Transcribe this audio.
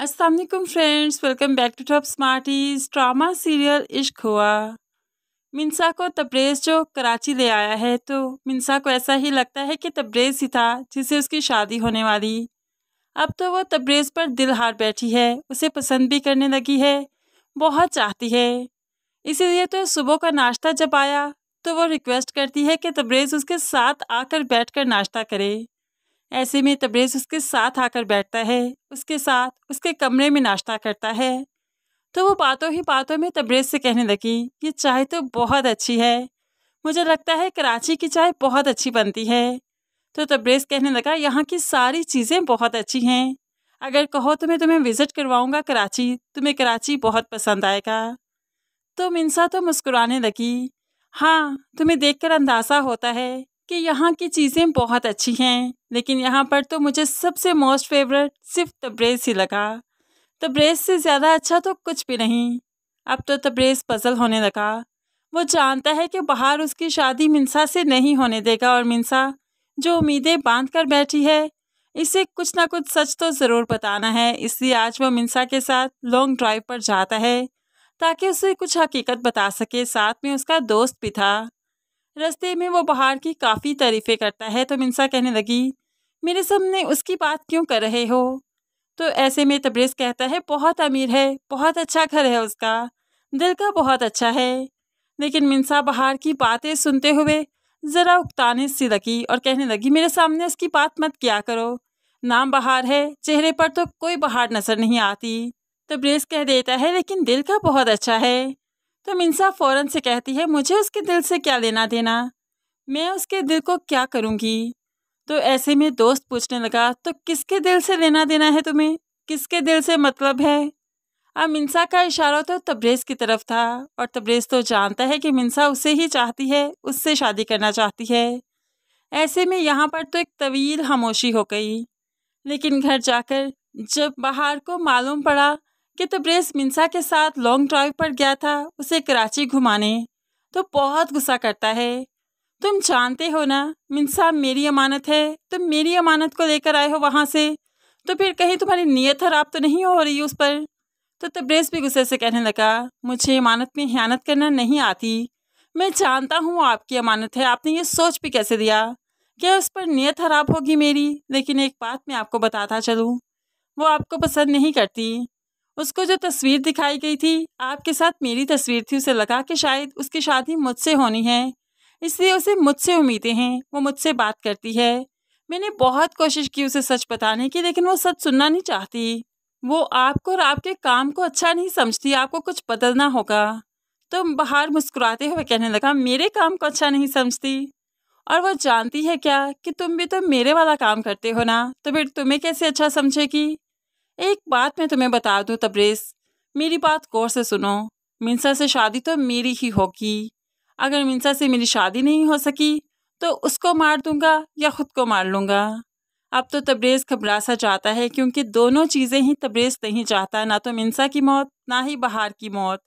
Aslam friends welcome back to top smarties drama serial इश्क हुआ मिनसा को तब्रेज़ जो कराची ले आया है तो मिनसा को ऐसा ही लगता है कि तब्रेज़ ही था जिसे उसकी शादी होने वाली अब तो वो तब्रेज़ पर दिल हार बैठी है उसे पसंद भी करने लगी है बहुत चाहती है इसीलिए तो सुबह का नाश्ता जब आया तो वो रिक्वेस्ट करती है कि तब्रेज़ उसके साथ आकर बैठ नाश्ता करे ऐसे में तब्रेज उसके साथ आकर बैठता है उसके साथ उसके कमरे में नाश्ता करता है तो वो बातों ही बातों में तब्रेज से कहने लगी ये चाय तो बहुत अच्छी है मुझे लगता है कराची की चाय बहुत अच्छी बनती है तो तब्रेज कहने लगा यहाँ की सारी चीज़ें बहुत अच्छी हैं अगर कहो तो मैं तुम्हें विज़िट करवाऊँगा कराची तुम्हें कराची बहुत पसंद आएगा तो मिनसा तो मुस्कुराने लगी हाँ तुम्हें देखकर अंदाज़ा होता है कि यहाँ की चीज़ें बहुत अच्छी हैं लेकिन यहाँ पर तो मुझे सबसे मोस्ट फेवरेट सिर्फ तब्रेज़ ही लगा तब्रेज़ से ज़्यादा अच्छा तो कुछ भी नहीं अब तो तब्रेज़ पजल होने लगा वो जानता है कि बाहर उसकी शादी मिनसा से नहीं होने देगा और मिनसा जो उम्मीदें बांध कर बैठी है इसे कुछ ना कुछ सच तो ज़रूर बताना है इसलिए आज वह मिनसा के साथ लॉन्ग ड्राइव पर जाता है ताकि उसे कुछ हकीकत बता सके साथ में उसका दोस्त भी था रस्ते में वो पहाड़ की काफ़ी तारीफ़ें करता है तो मिनसा कहने लगी मेरे सामने उसकी बात क्यों कर रहे हो तो ऐसे में तब्रेज कहता है बहुत अमीर है बहुत अच्छा घर है उसका दिल का बहुत अच्छा है लेकिन मिनसा बहार की बातें सुनते हुए ज़रा उकताने सी लगी और कहने लगी मेरे सामने उसकी बात मत क्या करो नाम बहार है चेहरे पर तो कोई बहार नज़र नहीं आती तब्रेज कह देता है लेकिन दिल का बहुत अच्छा है तो मिन्सा फ़ौरन से कहती है मुझे उसके दिल से क्या लेना देना मैं उसके दिल को क्या करूँगी तो ऐसे में दोस्त पूछने लगा तो किसके दिल से लेना देना है तुम्हें किसके दिल से मतलब है अब मिन्सा का इशारा तो तब्रेज़ की तरफ था और तब्रेज़ तो जानता है कि मिन्सा उसे ही चाहती है उससे शादी करना चाहती है ऐसे में यहाँ पर तो एक तवील खामोशी हो गई लेकिन घर जाकर जब बाहर को मालूम पड़ा कि तब्रेज मिनसा के साथ लॉन्ग ड्राइव पर गया था उसे कराची घुमाने तो बहुत गुस्सा करता है तुम जानते हो ना मिनसा मेरी अमानत है तुम मेरी अमानत को लेकर आए हो वहाँ से तो फिर कहीं तुम्हारी नीयत खराब तो नहीं हो रही उस पर तो तब्रेज़ भी गुस्से से कहने लगा मुझे अमानत में हयानत करना नहीं आती मैं जानता हूँ आपकी अमानत है आपने ये सोच भी कैसे दिया क्या उस पर नीयत खराब होगी मेरी लेकिन एक बात मैं आपको बताता चलूँ वो आपको पसंद नहीं करती उसको जो तस्वीर दिखाई गई थी आपके साथ मेरी तस्वीर थी उसे लगा कि शायद उसकी शादी मुझसे होनी है इसलिए उसे मुझसे उम्मीदें हैं वो मुझसे बात करती है मैंने बहुत कोशिश की उसे सच बताने की लेकिन वो सच सुनना नहीं चाहती वो आपको और आपके काम को अच्छा नहीं समझती आपको कुछ बदलना होगा तो बाहर मुस्कुराते हुए कहने लगा मेरे काम को अच्छा नहीं समझती और वो जानती है क्या कि तुम भी तो मेरे वाला काम करते हो ना तो फिर तुम्हें कैसे अच्छा समझेगी एक बात मैं तुम्हें बता दूं तब्रेज़ मेरी बात गौर से सुनो मिनसा से शादी तो मेरी ही होगी अगर मिनसा से मेरी शादी नहीं हो सकी तो उसको मार दूंगा या ख़ुद को मार लूंगा अब तो तब्रेज़ घबरा सा जाता है क्योंकि दोनों चीज़ें ही तब्रेज़ नहीं चाहता ना तो मिनसा की मौत ना ही बहार की मौत